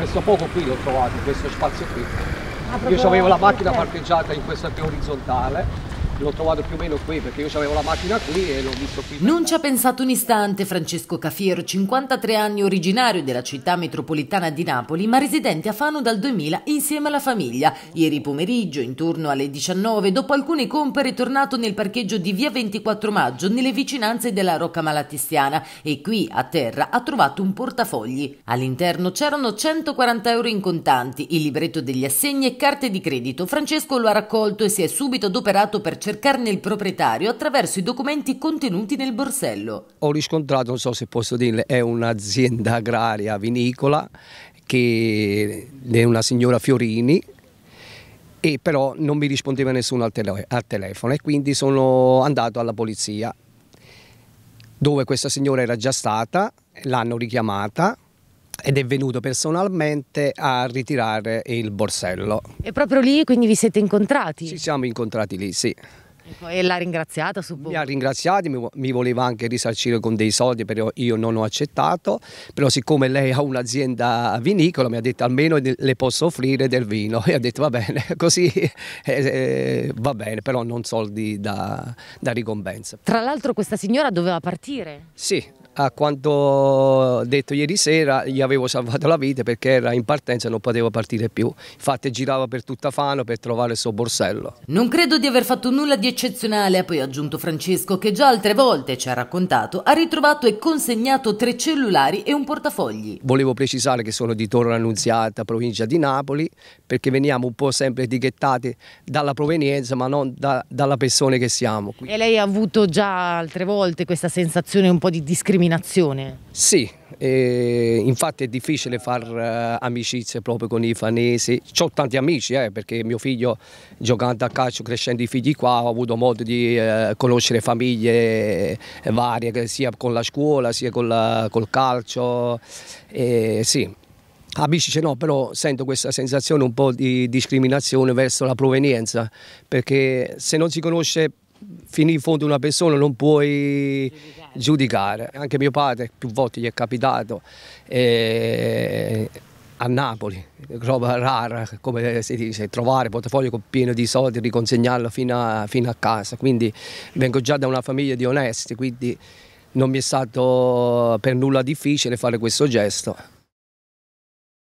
questo poco qui l'ho trovato, in questo spazio qui. Ah, Io avevo la macchina parcheggiata in questa più orizzontale l'ho trovato più o meno qui perché io avevo la macchina qui e l'ho visto qui. Non ci ha pensato un istante Francesco Cafiero, 53 anni, originario della città metropolitana di Napoli, ma residente a Fano dal 2000 insieme alla famiglia. Ieri pomeriggio, intorno alle 19, dopo alcune compere, è tornato nel parcheggio di via 24 maggio, nelle vicinanze della Rocca Malatistiana e qui a terra ha trovato un portafogli. All'interno c'erano 140 euro in contanti, il libretto degli assegni e carte di credito. Francesco lo ha raccolto e si è subito adoperato per cercare cercarne il proprietario attraverso i documenti contenuti nel borsello. Ho riscontrato, non so se posso dirle, è un'azienda agraria vinicola che è una signora Fiorini e però non mi rispondeva nessuno al, tele al telefono e quindi sono andato alla polizia dove questa signora era già stata, l'hanno richiamata ed è venuto personalmente a ritirare il borsello. E proprio lì quindi vi siete incontrati? Ci siamo incontrati lì, sì. E l'ha ringraziata, suppongo. Mi ha ringraziato, mi, voleva anche risarcire con dei soldi, però io non ho accettato. Però siccome lei ha un'azienda vinicola, mi ha detto almeno le posso offrire del vino. E ha detto va bene, così eh, eh, va bene, però non soldi da, da ricompensa. Tra l'altro questa signora doveva partire. Sì, a quanto detto ieri sera gli avevo salvato la vita perché era in partenza e non poteva partire più. Infatti girava per tutta Fano per trovare il suo borsello. Non credo di aver fatto nulla di eccezionale, ha poi aggiunto Francesco che già altre volte ci ha raccontato, ha ritrovato e consegnato tre cellulari e un portafogli. Volevo precisare che sono di Torre Annunziata, provincia di Napoli, perché veniamo un po' sempre etichettati dalla provenienza ma non da, dalla persona che siamo. Qui. E lei ha avuto già altre volte questa sensazione un po' di discriminazione? determinazione. Sì, eh, infatti è difficile fare eh, amicizie proprio con i fanesi. Ho tanti amici eh, perché mio figlio giocando a calcio, crescendo i figli qua, ho avuto modo di eh, conoscere famiglie eh, varie, sia con la scuola, sia la, col calcio. sì, Amici ce no, però sento questa sensazione un po' di discriminazione verso la provenienza, perché se non si conosce fino in fondo una persona non puoi giudicare. giudicare. Anche mio padre più volte gli è capitato eh, a Napoli, roba rara, come si dice, trovare portafoglio pieno di soldi e riconsegnarlo fino a, fino a casa. Quindi vengo già da una famiglia di onesti, quindi non mi è stato per nulla difficile fare questo gesto.